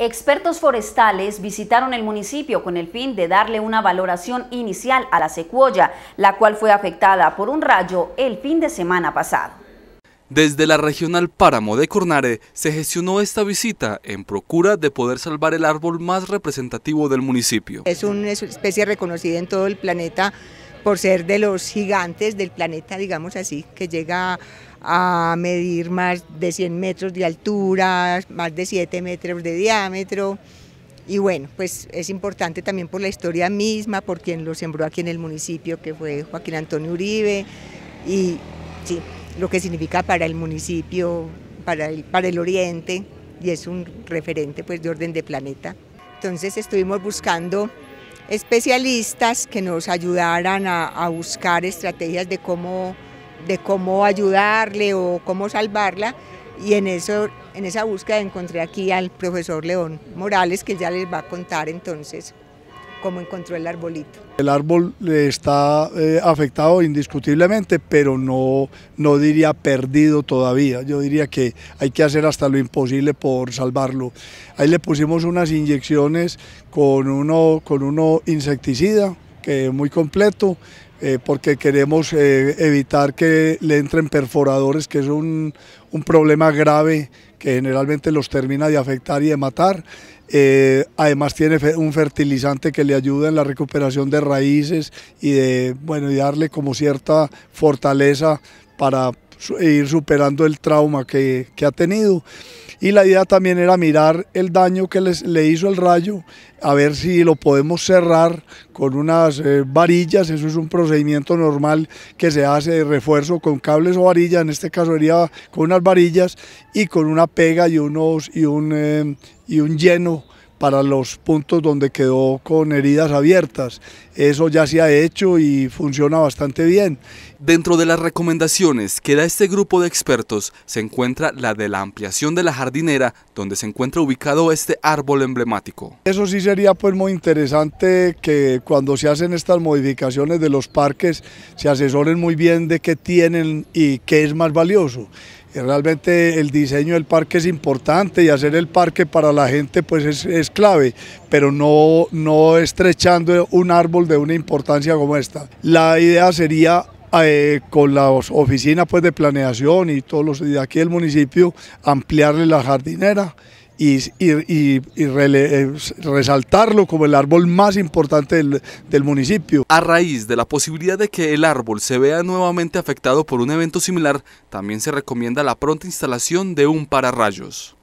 Expertos forestales visitaron el municipio con el fin de darle una valoración inicial a la secuoya, la cual fue afectada por un rayo el fin de semana pasado. Desde la regional Páramo de Cornare se gestionó esta visita en procura de poder salvar el árbol más representativo del municipio. Es una especie reconocida en todo el planeta por ser de los gigantes del planeta, digamos así, que llega a medir más de 100 metros de altura, más de 7 metros de diámetro. Y bueno, pues es importante también por la historia misma, por quien lo sembró aquí en el municipio, que fue Joaquín Antonio Uribe, y sí, lo que significa para el municipio, para el, para el oriente, y es un referente pues de orden de planeta. Entonces estuvimos buscando especialistas que nos ayudaran a, buscar estrategias de cómo, de cómo ayudarle o cómo salvarla y en, eso, en esa búsqueda encontré aquí al profesor León Morales que ya les va a contar entonces cómo encontró el arbolito. El árbol está eh, afectado indiscutiblemente, pero no, no diría perdido todavía. Yo diría que hay que hacer hasta lo imposible por salvarlo. Ahí le pusimos unas inyecciones con uno, con uno insecticida, que es muy completo, eh, porque queremos eh, evitar que le entren perforadores, que es un, problema grave que generalmente los termina de afectar y de matar. Eh, además tiene un fertilizante que le ayuda en la recuperación de raíces y de y darle como cierta fortaleza para e ir superando el trauma que, que ha tenido y la idea también era mirar el daño que le hizo el rayo, a ver si lo podemos cerrar con unas eh, varillas, eso es un procedimiento normal que se hace de refuerzo con cables o varillas, en este caso sería con unas varillas y con una pega y, unos, y, un, eh, y un lleno para los puntos donde quedó con heridas abiertas. Eso ya se ha hecho y funciona bastante bien. Dentro de las recomendaciones que da este grupo de expertos se encuentra la de la ampliación de la jardinera donde se encuentra ubicado este árbol emblemático. Eso sí sería pues muy interesante que cuando se hacen estas modificaciones de los parques se asesoren muy bien de qué tienen y qué es más valioso eh, realmente el diseño del parque es importante y hacer el parque para la gente pues es, clave, pero no, no estrechando un árbol de una importancia como esta. La idea sería eh, con las oficinas pues de planeación y todos los de aquí del municipio ampliarle la jardinera y, eh, resaltarlo como el árbol más importante del, del municipio. A raíz de la posibilidad de que el árbol se vea nuevamente afectado por un evento similar, también se recomienda la pronta instalación de un pararrayos.